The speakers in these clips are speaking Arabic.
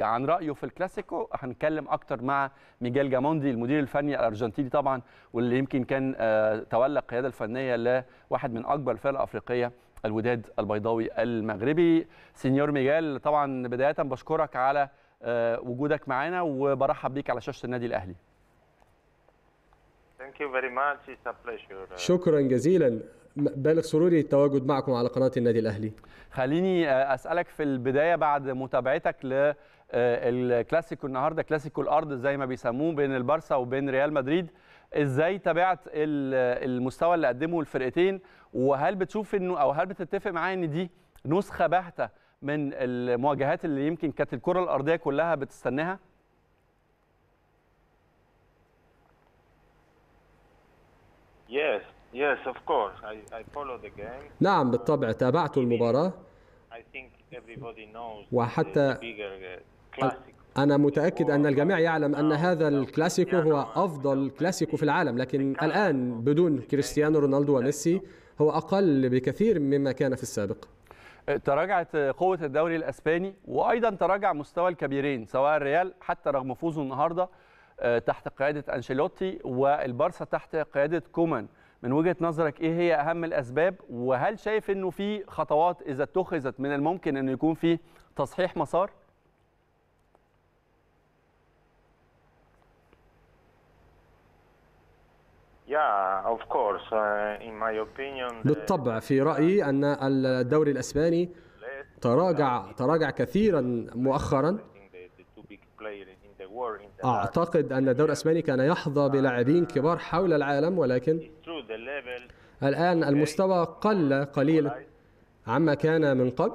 يعني عن رايه في الكلاسيكو هنتكلم اكتر مع ميجيل جاموندي المدير الفني الارجنتيني طبعا واللي يمكن كان آه، تولى القياده الفنيه لواحد من اكبر الفرق الافريقيه الوداد البيضاوي المغربي سينيور ميجيل طبعا بدايه بشكرك على آه، وجودك معانا وبرحب بيك على شاشه النادي الاهلي شكرا جزيلا بالغ سروري التواجد معكم على قناه النادي الاهلي خليني آه، اسالك في البدايه بعد متابعتك ل آه، الكلاسيكو النهارده كلاسيكو الارض زي ما بيسموه بين البارسا وبين ريال مدريد ازاي تابعت المستوى اللي قدمه الفرقتين وهل بتشوف انه او هل بتتفق معايا ان دي نسخه باهته من المواجهات اللي يمكن كانت الكره الارضيه كلها بتستناها Yes, yes, of course. I, I follow the game. نعم بالطبع تابعت المباراة. وحتى uh, أنا متأكد أن الجميع يعلم أن آه، هذا الكلاسيكو يعني هو أفضل كلاسيكو في العالم لكن يعني الآن بدون يعني كريستيانو رونالدو وميسي هو أقل بكثير مما كان في السابق أه، تراجعت قوة الدوري الأسباني وأيضا تراجع مستوى الكبيرين سواء الريال حتى رغم فوزه النهاردة أه، تحت قيادة أنشيلوتي والبارسا تحت قيادة كومان من وجهة نظرك إيه هي أهم الأسباب وهل شايف أنه في خطوات إذا اتخذت من الممكن أنه يكون في تصحيح مسار؟ Uh, بالطبع في رأيي أن الدوري الأسباني تراجع تراجع كثيرا مؤخرا أعتقد أن الدوري الأسباني كان يحظى بلاعبين كبار حول العالم ولكن الآن المستوى قل قليلا عما كان من قبل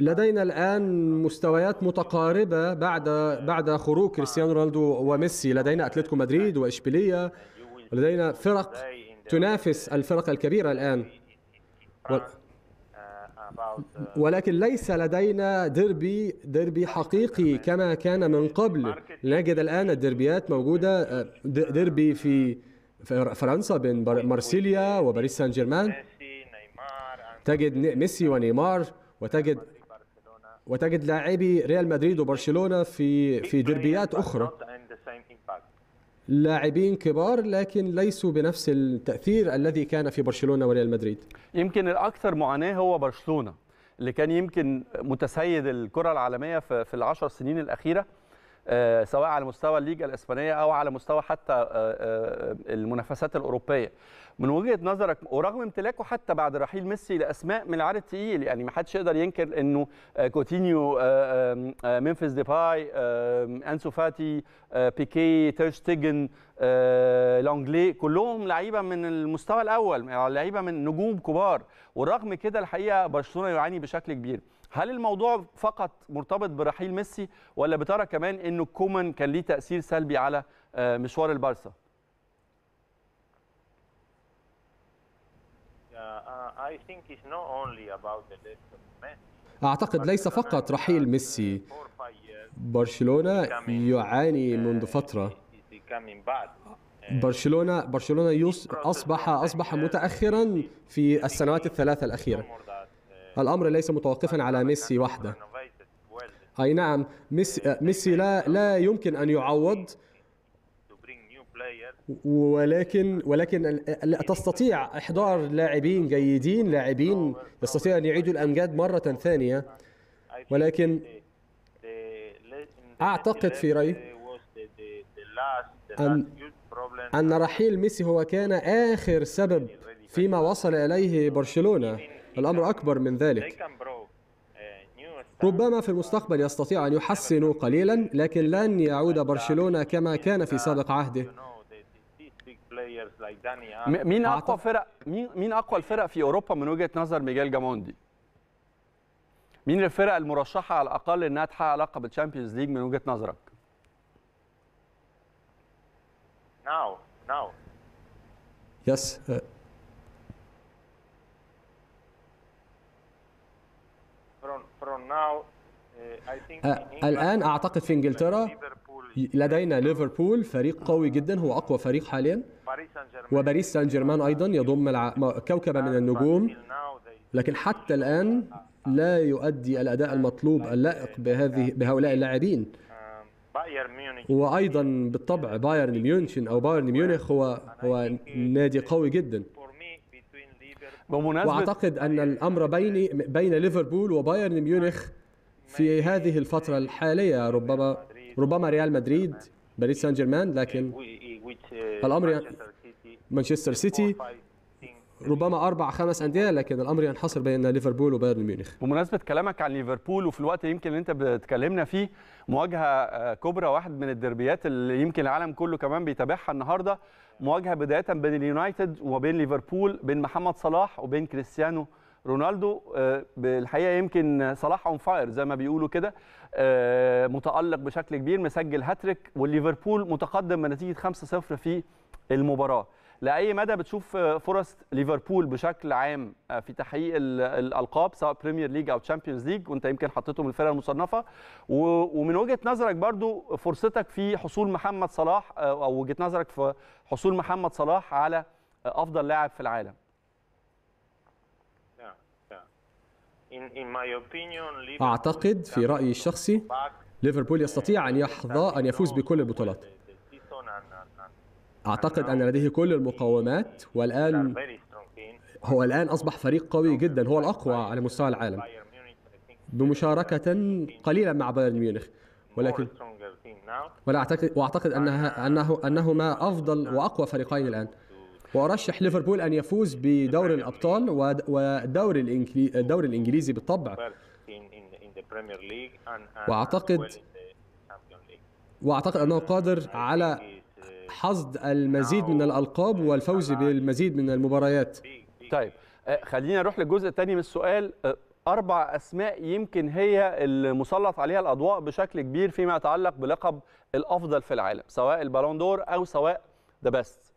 لدينا الان مستويات متقاربه بعد بعد خروج كريستيانو رونالدو وميسي لدينا اتلتيكو مدريد واشبيليه لدينا فرق تنافس الفرق الكبيره الان ولكن ليس لدينا ديربي ديربي حقيقي كما كان من قبل نجد الان الديربيات موجوده ديربي في فرنسا بين مارسيليا وباريس سان جيرمان تجد ميسي ونيمار وتجد وتجد لاعبي ريال مدريد وبرشلونه في في ديربيات اخرى لاعبين كبار لكن ليسوا بنفس التاثير الذي كان في برشلونه وريال مدريد يمكن الاكثر معاناه هو برشلونه اللي كان يمكن متسيد الكره العالميه في, في العشر سنين الاخيره آه، سواء على مستوى الليجا الاسبانيه او على مستوى حتى آه، آه، المنافسات الاوروبيه من وجهه نظرك ورغم امتلاكه حتى بعد رحيل ميسي لاسماء من العار الثقيل يعني ما حدش يقدر ينكر انه آه، كوتينيو آه، آه، ممفيس ديباي انسو فاتي بيكي تيرشتيجن لونجلي كلهم لعيبه من المستوى الاول يعني لعيبه من نجوم كبار ورغم كده الحقيقه برشلونه يعاني بشكل كبير هل الموضوع فقط مرتبط برحيل ميسي ولا بترى كمان انه كومان كان ليه تاثير سلبي على مشوار البارسا Uh, أعتقد ليس فقط رحيل ميسي برشلونة يعاني منذ uh, فترة uh, برشلونة برشلونة أصبح أصبح متأخرا في السنوات الثلاثة الأخيرة الأمر ليس متوقفا على ميسي وحده أي نعم ميسي, ميسي لا لا يمكن أن يعوض قليل ولكن ولكن تستطيع احضار لاعبين جيدين لاعبين يستطيع ان يعيدوا الامجاد مره ثانيه ولكن اعتقد في رايي أن أن رحيل ميسي هو كان آخر سبب فيما وصل إليه برشلونة الأمر أكبر من ذلك uh, ربما في المستقبل يستطيع أن يحسن قليلا لكن لن يعود برشلونة كما كان في سابق عهده بعيدا مين اقوى فرق مين مين اقوى الفرق في اوروبا من وجهه نظر ميجيل جاموندي؟ مين الفرق المرشحه على الاقل انها تحقق لقب الشامبيونز ليج من وجهه نظرك؟ ناو ناو يس الان اعتقد في انجلترا لدينا ليفربول فريق قوي جدا هو أقوى فريق حاليا وباريس سان جيرمان أيضا يضم الع... كوكبة من النجوم لكن حتى الآن لا يؤدي الأداء المطلوب اللائق بهذه بهؤلاء اللاعبين um, وأيضا بالطبع بايرن ميونشن أو بايرن ميونخ هو هو نادي قوي جدا بمناسبة واعتقد ان الامر بيني بين ليفربول وبايرن ميونخ في هذه الفتره الحاليه ربما ربما ريال مدريد باريس سان جيرمان لكن الامر مانشستر سيتي ربما اربع خمس انديه لكن الامر ينحصر بين ليفربول وبايرن ميونخ بمناسبه كلامك عن ليفربول وفي الوقت يمكن اللي انت بتكلمنا فيه مواجهه آه، كبرى واحد من الدربيات اللي يمكن العالم كله كمان بيتابعها النهارده مواجهه بدايه بين اليونايتد وبين ليفربول بين محمد صلاح وبين كريستيانو رونالدو آه، بالحقيقه يمكن صلاح اون فاير زي ما بيقولوا كده آه، متالق بشكل كبير مسجل هاتريك والليفربول متقدم بنتيجه 5-0 في المباراه لاي مدى بتشوف آه، فرص ليفربول بشكل عام في تحقيق الالقاب سواء بريمير ليج او تشامبيونز ليج وانت يمكن حطيتهم الفرق المصنفه ومن وجهه نظرك برضو فرصتك في حصول محمد صلاح او وجهه نظرك في حصول محمد صلاح على افضل لاعب في العالم أعتقد في رأيي الشخصي ليفربول يستطيع أن يحظى أن يفوز بكل البطولات أعتقد أن لديه كل المقومات والآن هو الآن أصبح فريق قوي جدا هو الأقوى على مستوى العالم بمشاركة قليلا مع بايرن ميونخ ولكن ولا أعتقد وأعتقد أنها uh, أنه أنهما uh, أفضل وأقوى فريقين الآن وارشح ليفربول ان يفوز بدوري الابطال ودوري الدوري الانجليزي بالطبع واعتقد واعتقد انه قادر على uh, حصد المزيد من الالقاب والفوز بالمزيد من المباريات طيب آه، خلينا نروح للجزء الثاني من السؤال آه، اربع اسماء يمكن هي المسلط عليها الاضواء بشكل كبير فيما يتعلق بلقب الافضل في العالم سواء البالون دور او سواء ذا بيست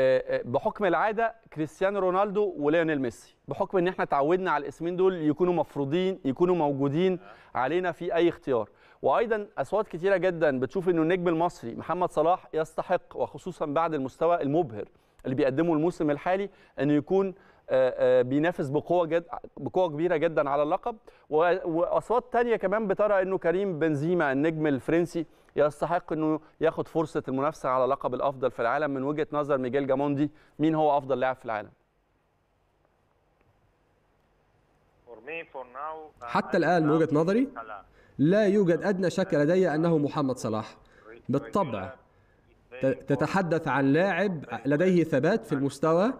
آه، آه، بحكم العاده كريستيانو رونالدو وليونيل ميسي بحكم ان احنا اتعودنا على الاسمين دول يكونوا مفروضين يكونوا موجودين علينا في اي اختيار وايضا اصوات كتيره جدا بتشوف انه النجم المصري محمد صلاح يستحق وخصوصا بعد المستوى المبهر اللي بيقدمه الموسم الحالي انه يكون آه، بينافس بقوه جد بقوه كبيره جدا على اللقب واصوات ثانيه كمان بترى انه كريم بنزيما النجم الفرنسي يستحق انه ياخد فرصه المنافسه على لقب الافضل في العالم من وجهه نظر ميجيل جاموندي مين هو افضل لاعب في العالم حتى الان من وجهه نظري لا يوجد ادنى شك لدي انه محمد صلاح بالطبع تتحدث عن لاعب لديه ثبات في المستوى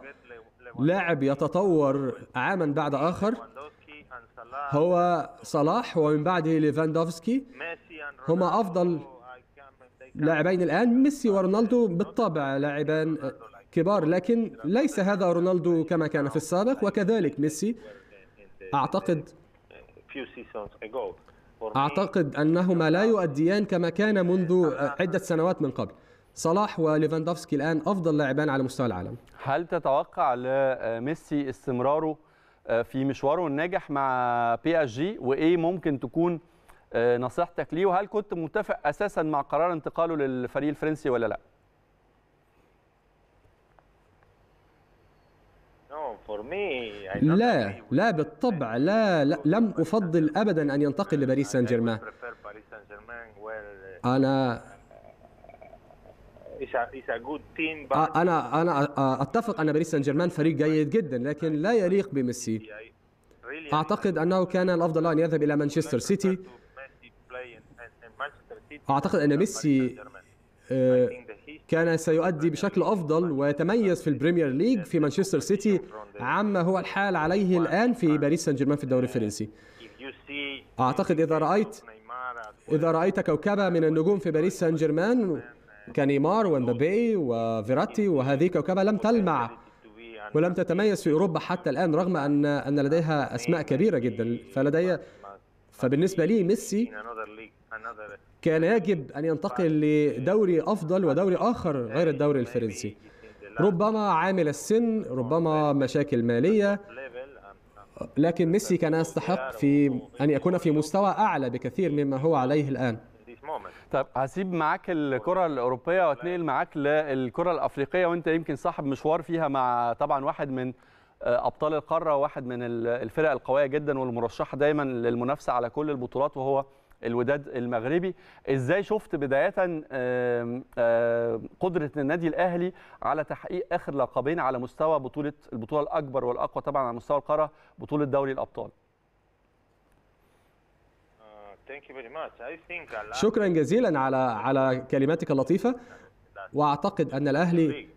لاعب يتطور عاما بعد آخر هو صلاح ومن بعده ليفاندوفسكي هما أفضل لاعبين الآن ميسي ورونالدو بالطبع لاعبان كبار لكن ليس هذا رونالدو كما كان في السابق وكذلك ميسي أعتقد أعتقد أنهما لا يؤديان كما كان منذ عدة سنوات من قبل صلاح وليفاندوفسكي الآن أفضل لاعبان على مستوى العالم هل تتوقع لميسي استمراره في مشواره الناجح مع بي اس جي وإيه ممكن تكون آه، نصيحتك ليه وهل كنت متفق اساسا مع قرار انتقاله للفريق الفرنسي ولا لا؟ لا لا بالطبع لا, لا لم افضل ابدا ان ينتقل لباريس سان جيرمان uh, انا انا انا اتفق ان باريس سان جيرمان فريق جيد جدا لكن لا يليق بميسي اعتقد انه كان الافضل ان يذهب الى مانشستر سيتي اعتقد ان ميسي آه، كان سيؤدي بشكل افضل ويتميز في البريمير ليج في مانشستر سيتي عما هو الحال عليه الان في باريس سان جيرمان في الدوري الفرنسي اعتقد اذا رايت اذا رايت كوكبه من النجوم في باريس سان جيرمان كنيمار ومبابي وفيراتي وهذه كوكبه لم تلمع ولم تتميز في اوروبا حتى الان رغم ان ان لديها اسماء كبيره جدا فلدي فبالنسبه لي ميسي كان يجب أن ينتقل لدوري أفضل ودوري آخر غير إيه، الدوري الفرنسي ربما عامل السن ربما مشاكل مالية لكن ميسي كان يستحق في أن يكون في مستوى أعلى بكثير مما هو عليه الآن طيب هسيب معاك الكره الاوروبيه واتنقل معاك للكره الافريقيه وانت يمكن صاحب مشوار فيها مع طبعا واحد من ابطال القاره واحد من الفرق القويه جدا والمرشحه دايما للمنافسه على كل البطولات وهو الوداد المغربي ازاي شفت بدايه قدره النادي الاهلي على تحقيق اخر لقبين على مستوى بطوله البطوله الاكبر والاقوى طبعا على مستوى القاره بطوله دوري الابطال شكرا جزيلا على على كلماتك اللطيفه واعتقد ان الاهلي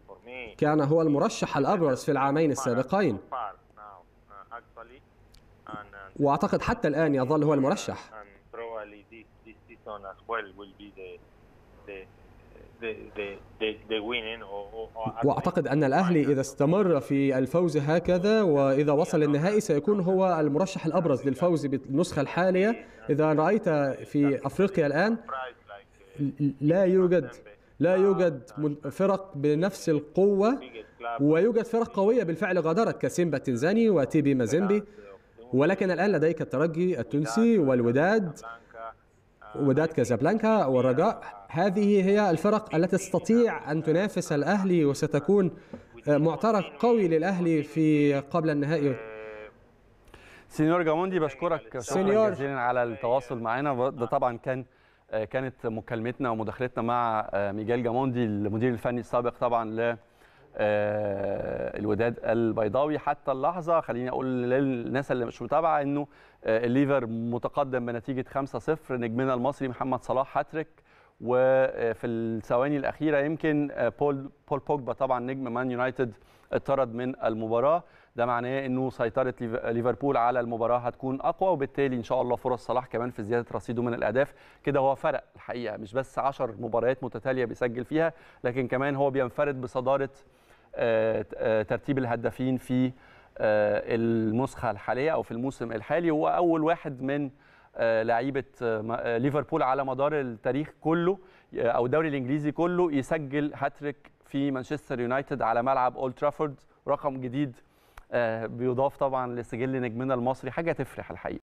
كان هو المرشح الابرز في العامين السابقين uh, واعتقد حتى الان يظل هو المرشح season as well will be the the واعتقد ان الاهلي اذا استمر في الفوز هكذا واذا وصل النهائي سيكون هو المرشح الابرز للفوز بالنسخه الحاليه اذا رايت في افريقيا الان لا يوجد لا يوجد فرق بنفس القوه ويوجد فرق قويه بالفعل غادرت كسيمبا التنزاني وتيبي مازيمبي ولكن الان لديك الترجي التونسي والوداد وداد كازابلانكا والرجاء هذه هي الفرق التي تستطيع أن تنافس الأهلي وستكون آه، معترك قوي للأهلي في قبل النهائي سينيور جاموندي بشكرك شكرا جزيلا على التواصل معنا ده طبعا كان آه، كانت مكالمتنا ومداخلتنا مع آه، ميجيل جاموندي المدير الفني السابق طبعا ل آه، الوداد البيضاوي حتى اللحظه خليني اقول للناس اللي مش متابعه انه آه، الليفر متقدم بنتيجه 5-0 نجمنا المصري محمد صلاح هاتريك وفي الثواني الاخيره يمكن آه، بول بول بوجبا طبعا نجم مان يونايتد اطرد من المباراه ده معناه انه سيطره ليفربول على المباراه هتكون اقوى وبالتالي ان شاء الله فرص صلاح كمان في زياده رصيده من الاهداف كده هو فرق الحقيقه مش بس 10 مباريات متتاليه بيسجل فيها لكن كمان هو بينفرد بصداره آه، آه، ترتيب الهدافين في آه، النسخه الحاليه او في الموسم الحالي هو اول واحد من لعيبه ليفربول على مدار التاريخ كله او الدوري الانجليزي كله يسجل هاتريك في مانشستر يونايتد على ملعب اولد ترافورد رقم جديد بيضاف طبعا لسجل نجمنا المصري حاجه تفرح الحقيقه